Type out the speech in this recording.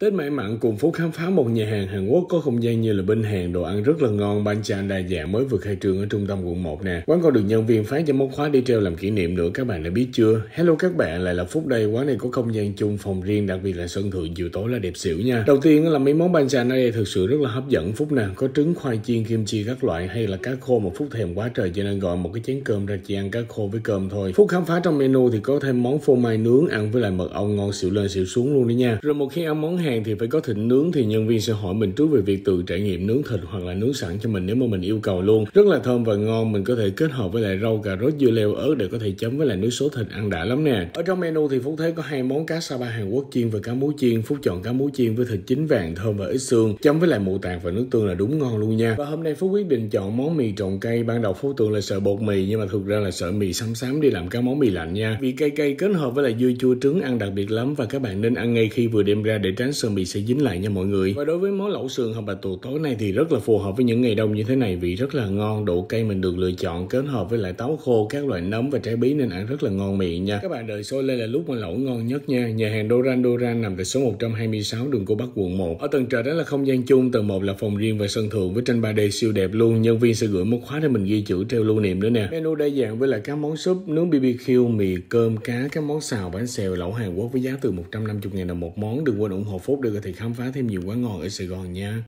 Tết mãi mặn cùng Phú khám phá một nhà hàng Hàn Quốc có không gian như là bên hàng đồ ăn rất là ngon, ban chan đa dạng mới vừa khai trương ở trung tâm quận 1 nè. Quán còn được nhân viên phát cho món khóa đi treo làm kỷ niệm nữa các bạn đã biết chưa? Hello các bạn, lại là Phúc đây, quán này có không gian chung phòng riêng đặc biệt là sân thượng chiều tối là đẹp xỉu nha. Đầu tiên là mấy món ban chan ở đây thực sự rất là hấp dẫn Phúc nè, có trứng khoai chiên kim chi các loại hay là cá khô mà Phúc thèm quá trời cho nên gọi một cái chén cơm ra chỉ ăn cá khô với cơm thôi. Phúc khám phá trong menu thì có thêm món phô mai nướng ăn với lại mật ong ngon xỉu lên xỉu xuống luôn đấy nha. Rồi một khi ăn món hàng hàng thì phải có thịt nướng thì nhân viên sẽ hỏi mình trước về việc tự trải nghiệm nướng thịt hoặc là nướng sẵn cho mình nếu mà mình yêu cầu luôn rất là thơm và ngon mình có thể kết hợp với lại rau cà rốt dưa leo ớt để có thể chấm với lại nước sốt thịt ăn đã lắm nè ở trong menu thì phúc thấy có hai món cá sa ba hàn quốc chiên và cá muối chiên phúc chọn cá muối chiên với thịt chín vàng thơm và ít xương chấm với lại mù tạt và nước tương là đúng ngon luôn nha và hôm nay phúc quyết định chọn món mì trộn cây ban đầu phúc tưởng là sợ bột mì nhưng mà thực ra là sợ mì xám xám đi làm các món mì lạnh nha vị cây cây kết hợp với lại dưa chua trứng ăn đặc biệt lắm và các bạn nên ăn ngay khi vừa đem ra để tránh sườn bị sẽ dính lại nha mọi người và đối với món lẩu sườn hầm bà tù tối nay thì rất là phù hợp với những ngày đông như thế này vị rất là ngon độ cây mình được lựa chọn kết hợp với lại táo khô các loại nấm và trái bí nên ăn rất là ngon miệng nha các bạn đợi sôi lên là lúc mà lẩu ngon nhất nha nhà hàng Doran Doran nằm tại số 126 đường Cô Bắc quận 1 ở tầng trệt đó là không gian chung tầng 1 là phòng riêng và sân thượng với tranh 3D siêu đẹp luôn nhân viên sẽ gửi một khóa để mình ghi chữ treo lưu niệm nữa nè menu đa dạng với lại các món súp nướng BBQ mì cơm cá các món xào bánh xèo lẩu Hàn Quốc với giá từ 150 000 đồng một món đừng quên ủng hộ phút được thì khám phá thêm nhiều quán ngon ở Sài Gòn nha.